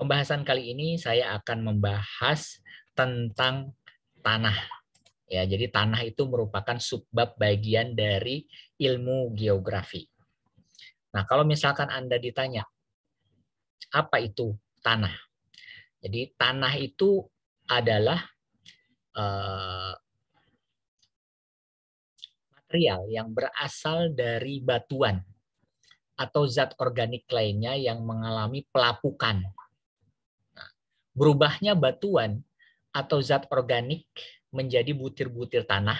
Pembahasan kali ini saya akan membahas tentang tanah. Ya, jadi tanah itu merupakan subbab bagian dari ilmu geografi. Nah, kalau misalkan Anda ditanya, apa itu tanah? Jadi tanah itu adalah eh, material yang berasal dari batuan atau zat organik lainnya yang mengalami pelapukan berubahnya batuan atau zat organik menjadi butir-butir tanah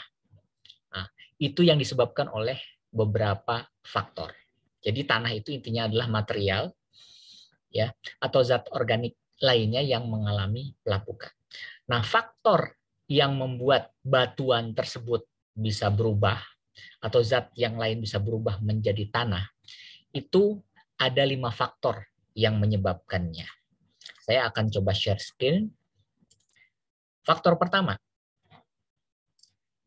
nah, itu yang disebabkan oleh beberapa faktor. Jadi tanah itu intinya adalah material ya atau zat organik lainnya yang mengalami pelapukan. Nah, faktor yang membuat batuan tersebut bisa berubah atau zat yang lain bisa berubah menjadi tanah itu ada lima faktor yang menyebabkannya. Saya akan coba share screen. Faktor pertama,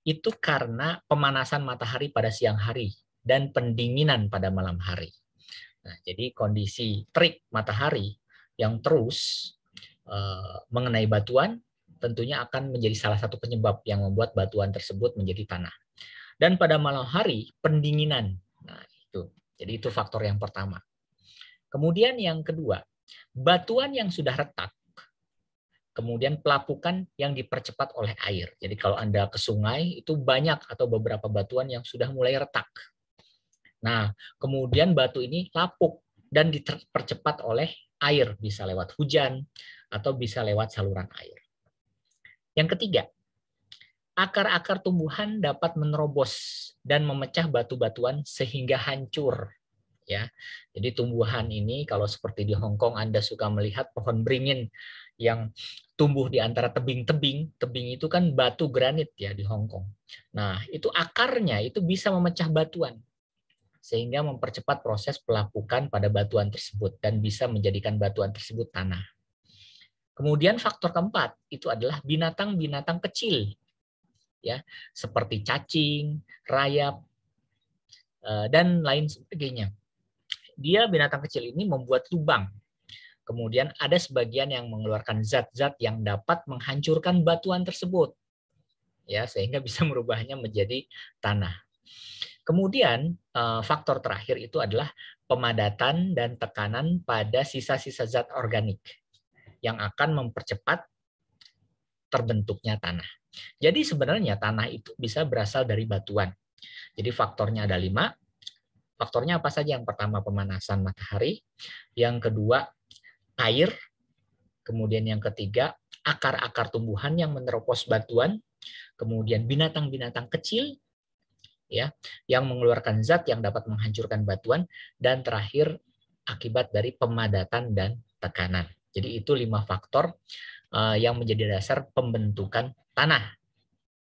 itu karena pemanasan matahari pada siang hari dan pendinginan pada malam hari. Nah, jadi kondisi trik matahari yang terus eh, mengenai batuan tentunya akan menjadi salah satu penyebab yang membuat batuan tersebut menjadi tanah. Dan pada malam hari pendinginan. Nah, itu. Jadi itu faktor yang pertama. Kemudian yang kedua, Batuan yang sudah retak, kemudian pelapukan yang dipercepat oleh air. Jadi kalau Anda ke sungai, itu banyak atau beberapa batuan yang sudah mulai retak. Nah, kemudian batu ini lapuk dan dipercepat oleh air, bisa lewat hujan atau bisa lewat saluran air. Yang ketiga, akar-akar tumbuhan dapat menerobos dan memecah batu-batuan sehingga hancur ya. Jadi tumbuhan ini kalau seperti di Hong Kong Anda suka melihat pohon beringin yang tumbuh di antara tebing-tebing. Tebing itu kan batu granit ya di Hong Kong. Nah, itu akarnya itu bisa memecah batuan sehingga mempercepat proses pelapukan pada batuan tersebut dan bisa menjadikan batuan tersebut tanah. Kemudian faktor keempat itu adalah binatang-binatang kecil ya, seperti cacing, rayap eh, dan lain sebagainya dia binatang kecil ini membuat lubang. Kemudian ada sebagian yang mengeluarkan zat-zat yang dapat menghancurkan batuan tersebut. Ya, sehingga bisa merubahnya menjadi tanah. Kemudian eh, faktor terakhir itu adalah pemadatan dan tekanan pada sisa-sisa zat organik yang akan mempercepat terbentuknya tanah. Jadi sebenarnya tanah itu bisa berasal dari batuan. Jadi faktornya ada lima, Faktornya apa saja? Yang pertama pemanasan matahari, yang kedua air, kemudian yang ketiga akar-akar tumbuhan yang menerobos batuan, kemudian binatang-binatang kecil ya yang mengeluarkan zat yang dapat menghancurkan batuan dan terakhir akibat dari pemadatan dan tekanan. Jadi itu lima faktor eh, yang menjadi dasar pembentukan tanah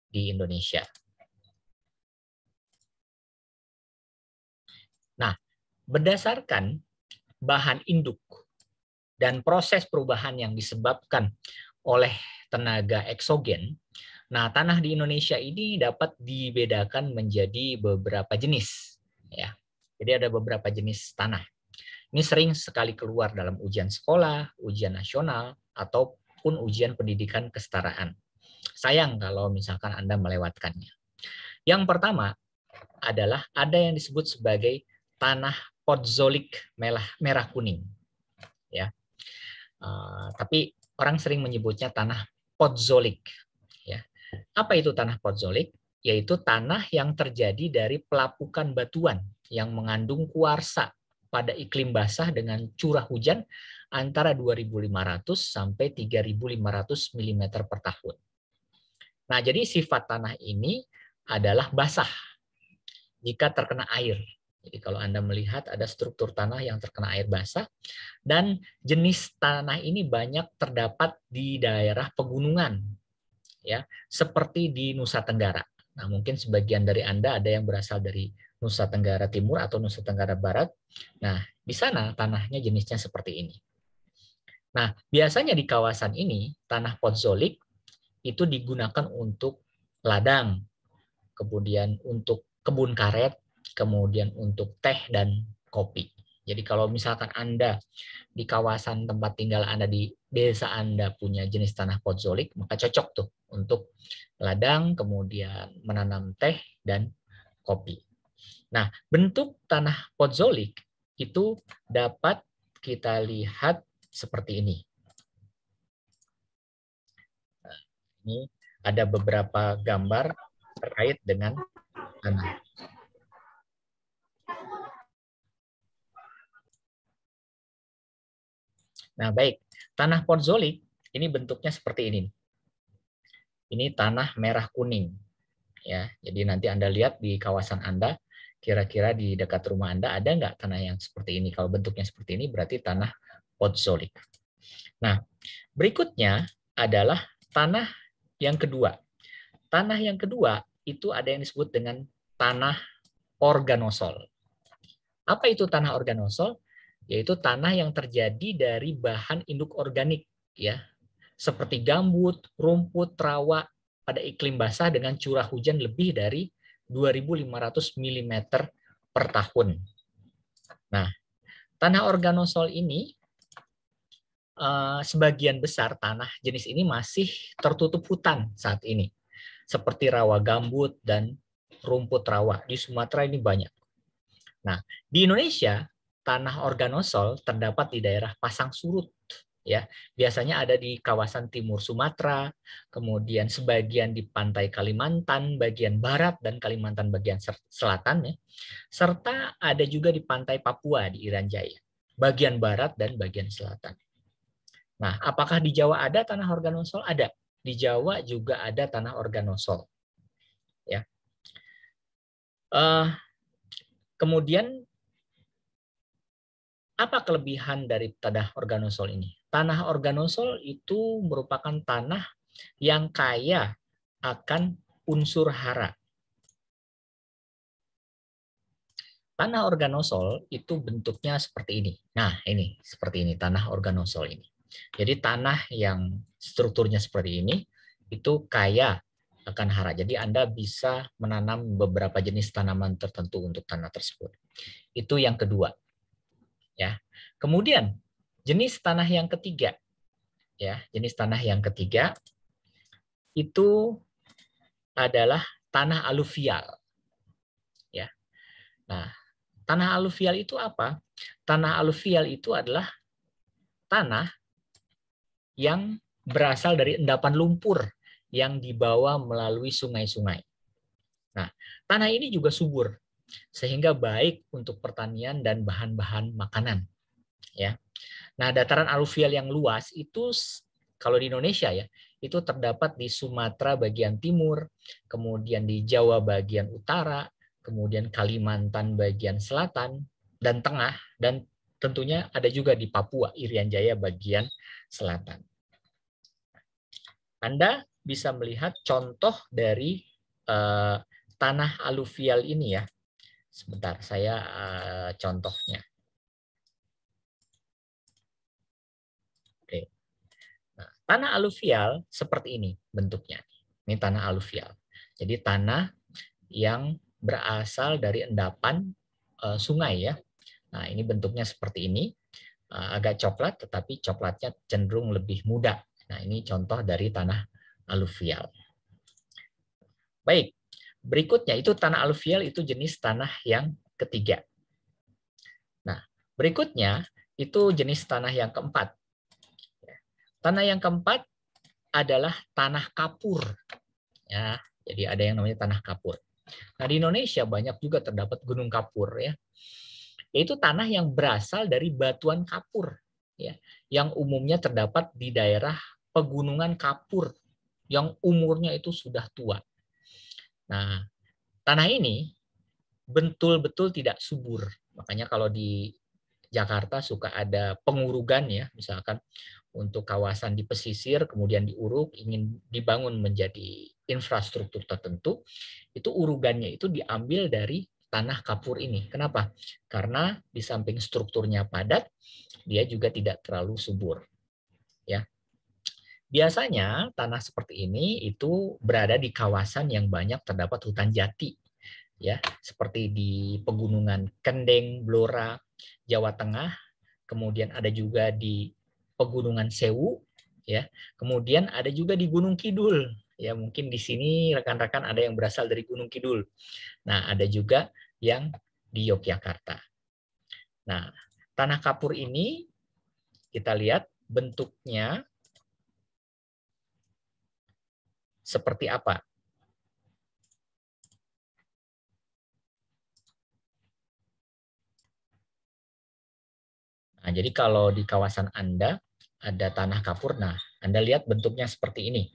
di Indonesia. berdasarkan bahan induk dan proses perubahan yang disebabkan oleh tenaga eksogen. Nah, tanah di Indonesia ini dapat dibedakan menjadi beberapa jenis, ya. Jadi ada beberapa jenis tanah. Ini sering sekali keluar dalam ujian sekolah, ujian nasional, ataupun ujian pendidikan kesetaraan. Sayang kalau misalkan Anda melewatkannya. Yang pertama adalah ada yang disebut sebagai tanah potzolik merah, merah kuning. Ya. Uh, tapi orang sering menyebutnya tanah potzolik. Ya. Apa itu tanah potzolik? Yaitu tanah yang terjadi dari pelapukan batuan yang mengandung kuarsa pada iklim basah dengan curah hujan antara 2.500 sampai 3.500 mm per tahun. Nah, jadi sifat tanah ini adalah basah jika terkena air jadi kalau Anda melihat ada struktur tanah yang terkena air basah dan jenis tanah ini banyak terdapat di daerah pegunungan ya, seperti di Nusa Tenggara. Nah, mungkin sebagian dari Anda ada yang berasal dari Nusa Tenggara Timur atau Nusa Tenggara Barat. Nah, di sana tanahnya jenisnya seperti ini. Nah, biasanya di kawasan ini tanah podzolik itu digunakan untuk ladang, kemudian untuk kebun karet kemudian untuk teh dan kopi. Jadi kalau misalkan Anda di kawasan tempat tinggal Anda di desa Anda punya jenis tanah pozolik, maka cocok tuh untuk ladang, kemudian menanam teh dan kopi. Nah, bentuk tanah pozolik itu dapat kita lihat seperti ini. ini ada beberapa gambar terkait dengan tanah. Nah, baik. Tanah porzolik ini bentuknya seperti ini. Ini tanah merah kuning. Ya, jadi nanti Anda lihat di kawasan Anda, kira-kira di dekat rumah Anda ada nggak tanah yang seperti ini? Kalau bentuknya seperti ini berarti tanah porzolik. Nah, berikutnya adalah tanah yang kedua. Tanah yang kedua itu ada yang disebut dengan tanah organosol. Apa itu tanah organosol? yaitu tanah yang terjadi dari bahan induk organik ya seperti gambut, rumput, rawa pada iklim basah dengan curah hujan lebih dari 2500 mm per tahun. Nah, tanah organosol ini eh, sebagian besar tanah jenis ini masih tertutup hutan saat ini seperti rawa gambut dan rumput rawa di Sumatera ini banyak. Nah, di Indonesia tanah organosol terdapat di daerah pasang surut ya biasanya ada di kawasan timur Sumatera kemudian sebagian di pantai Kalimantan bagian barat dan Kalimantan bagian selatan ya serta ada juga di pantai Papua di Iran Jaya bagian barat dan bagian selatan nah apakah di Jawa ada tanah organosol ada di Jawa juga ada tanah organosol ya uh, kemudian apa kelebihan dari tanah organosol ini? Tanah organosol itu merupakan tanah yang kaya akan unsur hara. Tanah organosol itu bentuknya seperti ini. Nah, ini seperti ini tanah organosol ini. Jadi tanah yang strukturnya seperti ini itu kaya akan hara. Jadi Anda bisa menanam beberapa jenis tanaman tertentu untuk tanah tersebut. Itu yang kedua ya. Kemudian jenis tanah yang ketiga ya, jenis tanah yang ketiga itu adalah tanah aluvial. Ya. Nah, tanah aluvial itu apa? Tanah aluvial itu adalah tanah yang berasal dari endapan lumpur yang dibawa melalui sungai-sungai. Nah, tanah ini juga subur sehingga baik untuk pertanian dan bahan-bahan makanan. Ya. Nah, dataran aluvial yang luas itu kalau di Indonesia ya, itu terdapat di Sumatera bagian timur, kemudian di Jawa bagian utara, kemudian Kalimantan bagian selatan dan tengah dan tentunya ada juga di Papua Irian Jaya bagian selatan. Anda bisa melihat contoh dari uh, tanah aluvial ini ya. Sebentar, saya uh, contohnya. Oke. Nah, tanah aluvial seperti ini bentuknya. Ini tanah aluvial. Jadi tanah yang berasal dari endapan uh, sungai ya. Nah, ini bentuknya seperti ini. Uh, agak coklat tetapi coklatnya cenderung lebih muda. Nah, ini contoh dari tanah aluvial. Baik, Berikutnya itu tanah aluvial itu jenis tanah yang ketiga. Nah, berikutnya itu jenis tanah yang keempat. Ya. Tanah yang keempat adalah tanah kapur. Ya, jadi ada yang namanya tanah kapur. Nah, di Indonesia banyak juga terdapat gunung kapur ya. Yaitu tanah yang berasal dari batuan kapur ya, yang umumnya terdapat di daerah pegunungan kapur yang umurnya itu sudah tua. Nah, tanah ini betul-betul tidak subur. Makanya kalau di Jakarta suka ada pengurugan ya, misalkan untuk kawasan di pesisir kemudian diuruk ingin dibangun menjadi infrastruktur tertentu, itu urugannya itu diambil dari tanah kapur ini. Kenapa? Karena di samping strukturnya padat, dia juga tidak terlalu subur. Ya. Biasanya tanah seperti ini itu berada di kawasan yang banyak terdapat hutan jati ya, seperti di pegunungan Kendeng, Blora, Jawa Tengah, kemudian ada juga di pegunungan Sewu ya. Kemudian ada juga di Gunung Kidul. Ya, mungkin di sini rekan-rekan ada yang berasal dari Gunung Kidul. Nah, ada juga yang di Yogyakarta. Nah, tanah kapur ini kita lihat bentuknya seperti apa? Nah, jadi kalau di kawasan Anda ada tanah kapur, nah Anda lihat bentuknya seperti ini.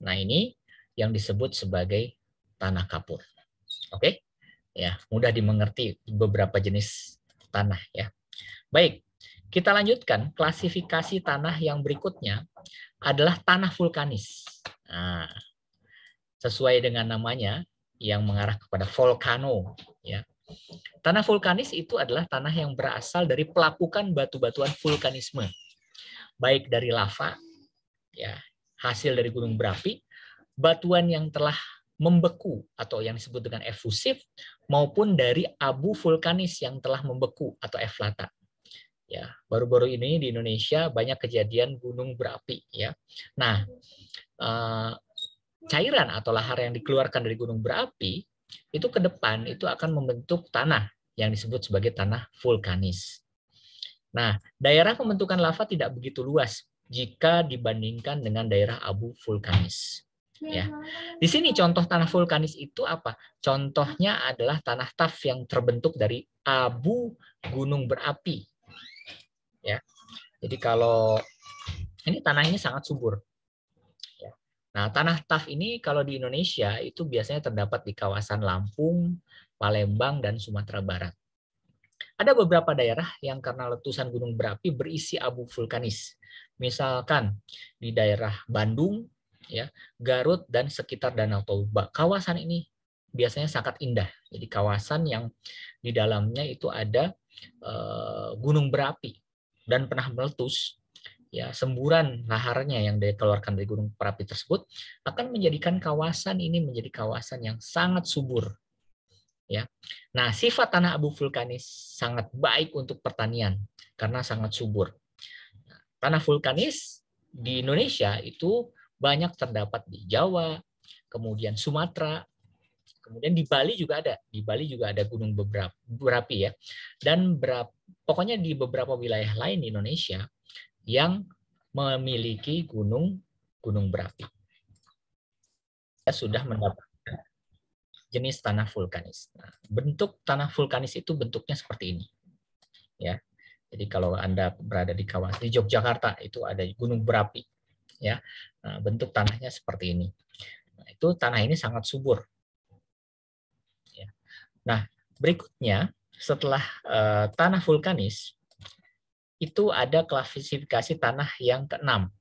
Nah, ini yang disebut sebagai tanah kapur. Oke? Ya, mudah dimengerti beberapa jenis tanah ya. Baik, kita lanjutkan klasifikasi tanah yang berikutnya adalah tanah vulkanis. Nah, sesuai dengan namanya yang mengarah kepada volcano ya. Tanah vulkanis itu adalah tanah yang berasal dari pelapukan batu-batuan vulkanisme. Baik dari lava ya, hasil dari gunung berapi, batuan yang telah membeku atau yang disebut dengan efusif maupun dari abu vulkanis yang telah membeku atau eflata. Ya, baru-baru ini di Indonesia banyak kejadian gunung berapi ya. Nah, eh, cairan atau lahar yang dikeluarkan dari gunung berapi itu ke depan itu akan membentuk tanah yang disebut sebagai tanah vulkanis. Nah, daerah pembentukan lava tidak begitu luas jika dibandingkan dengan daerah abu vulkanis. Ya. ya. Di sini contoh tanah vulkanis itu apa? Contohnya adalah tanah taf yang terbentuk dari abu gunung berapi. Ya. Jadi kalau ini tanah ini sangat subur. Nah, tanah taf ini kalau di Indonesia itu biasanya terdapat di kawasan Lampung, Palembang, dan Sumatera Barat. Ada beberapa daerah yang karena letusan gunung berapi berisi abu vulkanis. Misalkan di daerah Bandung, ya, Garut, dan sekitar Danau Toba. Kawasan ini biasanya sangat indah. Jadi kawasan yang di dalamnya itu ada e, gunung berapi dan pernah meletus ya semburan laharnya yang dikeluarkan dari gunung berapi tersebut akan menjadikan kawasan ini menjadi kawasan yang sangat subur ya. Nah, sifat tanah abu vulkanis sangat baik untuk pertanian karena sangat subur. Tanah vulkanis di Indonesia itu banyak terdapat di Jawa, kemudian Sumatera, kemudian di Bali juga ada. Di Bali juga ada gunung beberapa berapi ya. Dan berapa, pokoknya di beberapa wilayah lain di Indonesia yang memiliki gunung gunung berapi. Kita sudah mendapatkan jenis tanah vulkanis. Nah, bentuk tanah vulkanis itu bentuknya seperti ini. Ya. Jadi kalau Anda berada di kawasan di Yogyakarta itu ada gunung berapi ya. Nah, bentuk tanahnya seperti ini. Nah, itu tanah ini sangat subur. Ya. Nah, berikutnya setelah uh, tanah vulkanis itu ada klasifikasi tanah yang keenam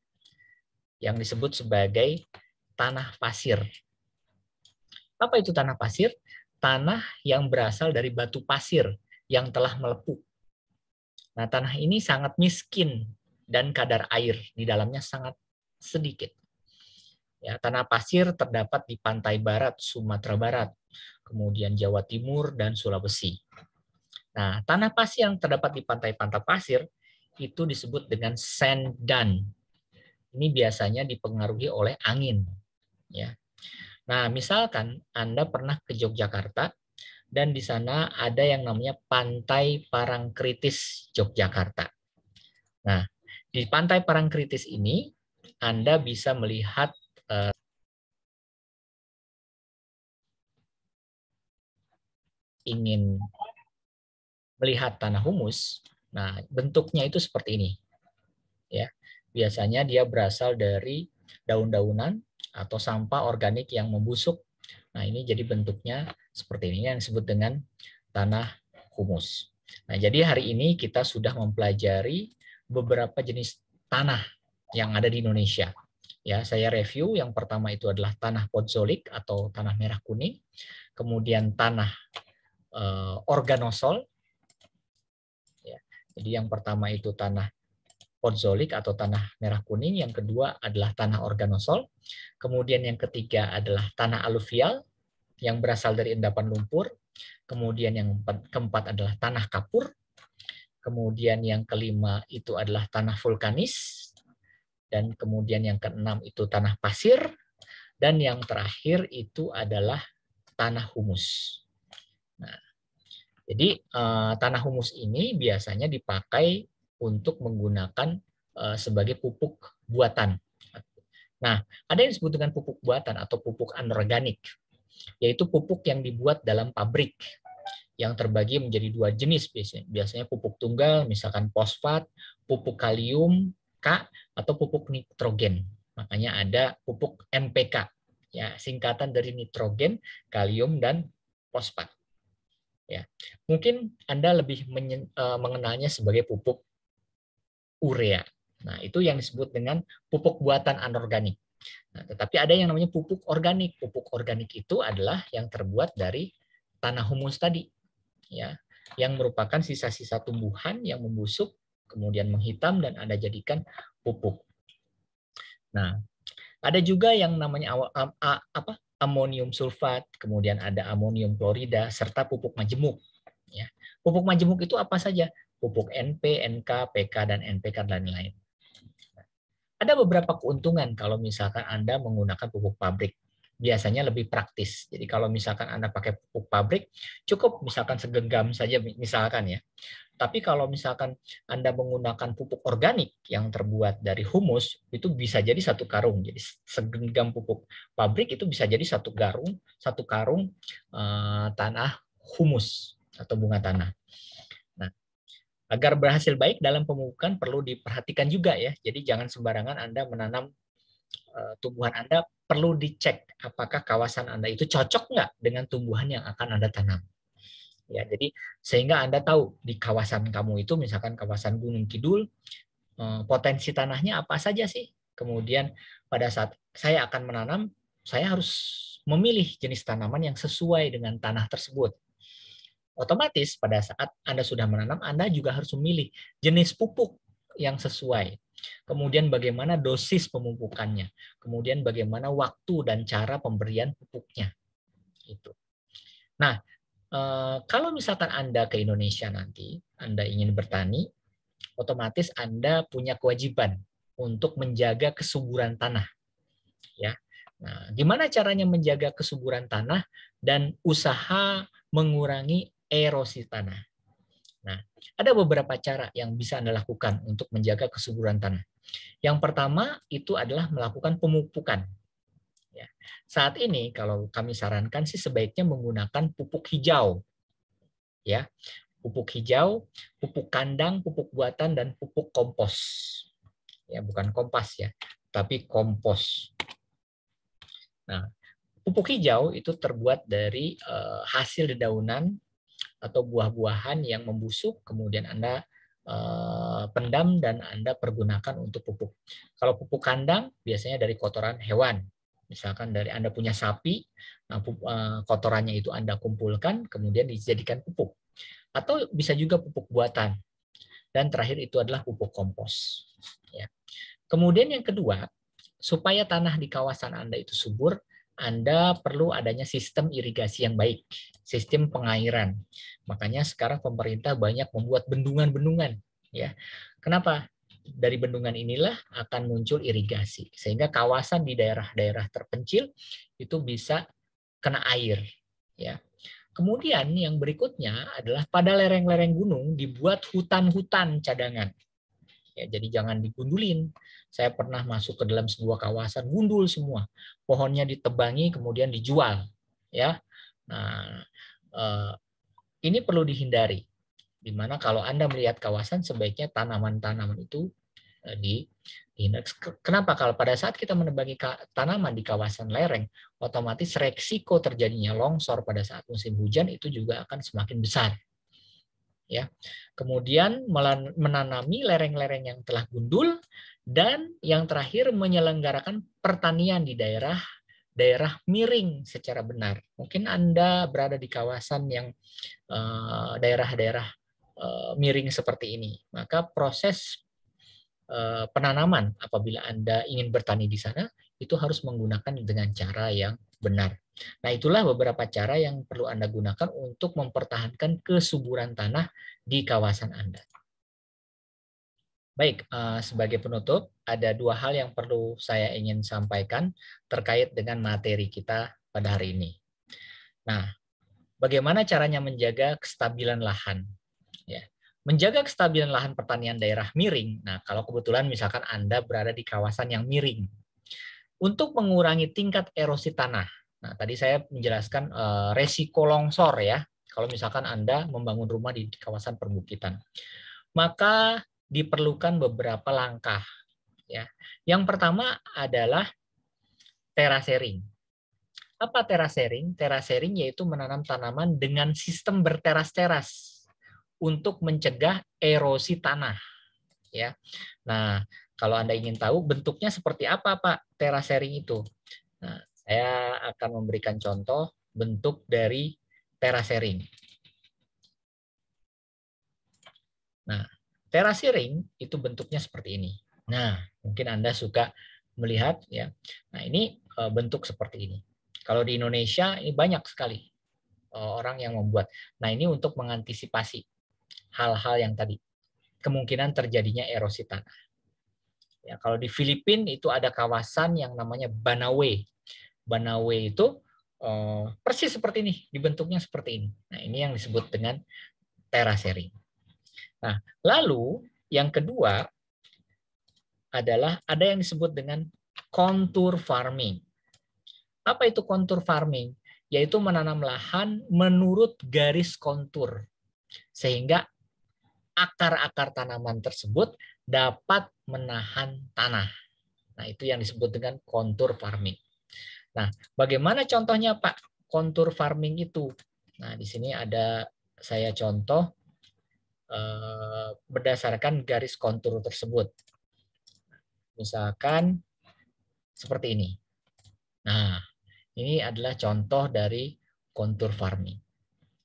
yang disebut sebagai tanah pasir. Apa itu tanah pasir? Tanah yang berasal dari batu pasir yang telah melepuh. Nah, tanah ini sangat miskin dan kadar air di dalamnya sangat sedikit. Ya, tanah pasir terdapat di pantai barat Sumatera Barat, kemudian Jawa Timur dan Sulawesi. Nah, tanah pasir yang terdapat di pantai-pantai pasir itu disebut dengan sendan. Ini biasanya dipengaruhi oleh angin. Ya. Nah, misalkan Anda pernah ke Yogyakarta, dan di sana ada yang namanya Pantai Parangkritis Yogyakarta. Nah, di Pantai Parangkritis ini Anda bisa melihat eh, ingin melihat tanah humus, Nah, bentuknya itu seperti ini. Ya. Biasanya dia berasal dari daun-daunan atau sampah organik yang membusuk. Nah, ini jadi bentuknya seperti ini yang disebut dengan tanah humus. Nah, jadi hari ini kita sudah mempelajari beberapa jenis tanah yang ada di Indonesia. Ya, saya review yang pertama itu adalah tanah podzolik atau tanah merah kuning, kemudian tanah eh, organosol jadi yang pertama itu tanah podzolik atau tanah merah kuning, yang kedua adalah tanah organosol, kemudian yang ketiga adalah tanah aluvial yang berasal dari endapan lumpur, kemudian yang keempat adalah tanah kapur, kemudian yang kelima itu adalah tanah vulkanis, dan kemudian yang keenam itu tanah pasir, dan yang terakhir itu adalah tanah humus. Jadi uh, tanah humus ini biasanya dipakai untuk menggunakan uh, sebagai pupuk buatan. Nah, ada yang disebut dengan pupuk buatan atau pupuk anorganik, yaitu pupuk yang dibuat dalam pabrik yang terbagi menjadi dua jenis biasanya. Biasanya pupuk tunggal, misalkan fosfat, pupuk kalium K atau pupuk nitrogen. Makanya ada pupuk MPK, ya singkatan dari nitrogen, kalium dan fosfat. Ya. Mungkin Anda lebih eh, mengenalnya sebagai pupuk urea. Nah, itu yang disebut dengan pupuk buatan anorganik. Nah, tetapi ada yang namanya pupuk organik. Pupuk organik itu adalah yang terbuat dari tanah humus tadi. Ya, yang merupakan sisa-sisa tumbuhan yang membusuk, kemudian menghitam dan Anda jadikan pupuk. Nah, ada juga yang namanya apa amonium sulfat, kemudian ada amonium klorida, serta pupuk majemuk. Ya. Pupuk majemuk itu apa saja? Pupuk NP, NK, PK, dan NPK, dan lain-lain. Ada beberapa keuntungan kalau misalkan Anda menggunakan pupuk pabrik. Biasanya lebih praktis. Jadi kalau misalkan Anda pakai pupuk pabrik, cukup misalkan segenggam saja misalkan ya. Tapi kalau misalkan Anda menggunakan pupuk organik yang terbuat dari humus, itu bisa jadi satu karung. Jadi segenggam pupuk pabrik itu bisa jadi satu karung, satu karung uh, tanah humus atau bunga tanah. Nah, agar berhasil baik dalam pemupukan perlu diperhatikan juga ya. Jadi jangan sembarangan Anda menanam uh, tumbuhan Anda perlu dicek apakah kawasan Anda itu cocok nggak dengan tumbuhan yang akan Anda tanam ya jadi sehingga anda tahu di kawasan kamu itu misalkan kawasan Gunung Kidul eh, potensi tanahnya apa saja sih kemudian pada saat saya akan menanam saya harus memilih jenis tanaman yang sesuai dengan tanah tersebut otomatis pada saat anda sudah menanam anda juga harus memilih jenis pupuk yang sesuai kemudian bagaimana dosis pemupukannya kemudian bagaimana waktu dan cara pemberian pupuknya itu nah Eh, kalau misalkan Anda ke Indonesia nanti, Anda ingin bertani, otomatis Anda punya kewajiban untuk menjaga kesuburan tanah. Ya. Nah, gimana caranya menjaga kesuburan tanah dan usaha mengurangi erosi tanah? Nah, ada beberapa cara yang bisa Anda lakukan untuk menjaga kesuburan tanah. Yang pertama itu adalah melakukan pemupukan Ya. Saat ini kalau kami sarankan sih sebaiknya menggunakan pupuk hijau. Ya. Pupuk hijau, pupuk kandang, pupuk buatan dan pupuk kompos. Ya, bukan kompas ya, tapi kompos. Nah, pupuk hijau itu terbuat dari uh, hasil dedaunan atau buah-buahan yang membusuk kemudian Anda eh, pendam dan Anda pergunakan untuk pupuk. Kalau pupuk kandang biasanya dari kotoran hewan Misalkan dari Anda punya sapi, nah, eh, kotorannya itu Anda kumpulkan, kemudian dijadikan pupuk. Atau bisa juga pupuk buatan. Dan terakhir itu adalah pupuk kompos. Ya. Kemudian yang kedua, supaya tanah di kawasan Anda itu subur, anda perlu adanya sistem irigasi yang baik, sistem pengairan. Makanya sekarang pemerintah banyak membuat bendungan-bendungan, ya. Kenapa? dari bendungan inilah akan muncul irigasi sehingga kawasan di daerah-daerah terpencil itu bisa kena air ya kemudian yang berikutnya adalah pada lereng-lereng gunung dibuat hutan-hutan cadangan ya jadi jangan digundulin saya pernah masuk ke dalam sebuah kawasan gundul semua pohonnya ditebangi kemudian dijual ya nah eh, ini perlu dihindari Dimana kalau Anda melihat kawasan, sebaiknya tanaman-tanaman itu eh, di dihindari. Kenapa? Kalau pada saat kita menebangi tanaman di kawasan lereng, otomatis resiko terjadinya longsor pada saat musim hujan itu juga akan semakin besar. Ya, kemudian menanami lereng-lereng yang telah gundul dan yang terakhir menyelenggarakan pertanian di daerah daerah miring secara benar. Mungkin Anda berada di kawasan yang eh, daerah-daerah Eh, miring seperti ini. Maka proses eh, penanaman apabila Anda ingin bertani di sana itu harus menggunakan dengan cara yang benar. Nah, itulah beberapa cara yang perlu Anda gunakan untuk mempertahankan kesuburan tanah di kawasan Anda. Baik, eh, sebagai penutup, ada dua hal yang perlu saya ingin sampaikan terkait dengan materi kita pada hari ini. Nah, bagaimana caranya menjaga kestabilan lahan? ya menjaga kestabilan lahan pertanian daerah miring. Nah, kalau kebetulan misalkan Anda berada di kawasan yang miring. Untuk mengurangi tingkat erosi tanah. Nah, tadi saya menjelaskan eh, resiko longsor ya. Kalau misalkan Anda membangun rumah di kawasan perbukitan. Maka diperlukan beberapa langkah ya. Yang pertama adalah terasering. Apa terasering? Terasering yaitu menanam tanaman dengan sistem berteras-teras untuk mencegah erosi tanah. Ya. Nah, kalau Anda ingin tahu bentuknya seperti apa, Pak, terasering itu. Nah, saya akan memberikan contoh bentuk dari terasering. Nah, terasering itu bentuknya seperti ini. Nah, mungkin Anda suka melihat ya. Nah, ini e, bentuk seperti ini. Kalau di Indonesia ini banyak sekali e, orang yang membuat. Nah, ini untuk mengantisipasi hal-hal yang tadi kemungkinan terjadinya erosi tanah. Ya, kalau di Filipina itu ada kawasan yang namanya Banawe. Banawe itu eh, persis seperti ini, dibentuknya seperti ini. Nah, ini yang disebut dengan terasering. Nah, lalu yang kedua adalah ada yang disebut dengan contour farming. Apa itu contour farming? Yaitu menanam lahan menurut garis kontur. Sehingga akar-akar tanaman tersebut dapat menahan tanah. Nah, itu yang disebut dengan kontur farming. Nah, bagaimana contohnya Pak kontur farming itu? Nah, di sini ada saya contoh eh, berdasarkan garis kontur tersebut. Misalkan seperti ini. Nah, ini adalah contoh dari kontur farming.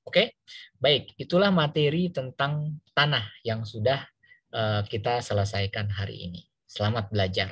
Oke, baik. Itulah materi tentang tanah yang sudah eh, kita selesaikan hari ini. Selamat belajar.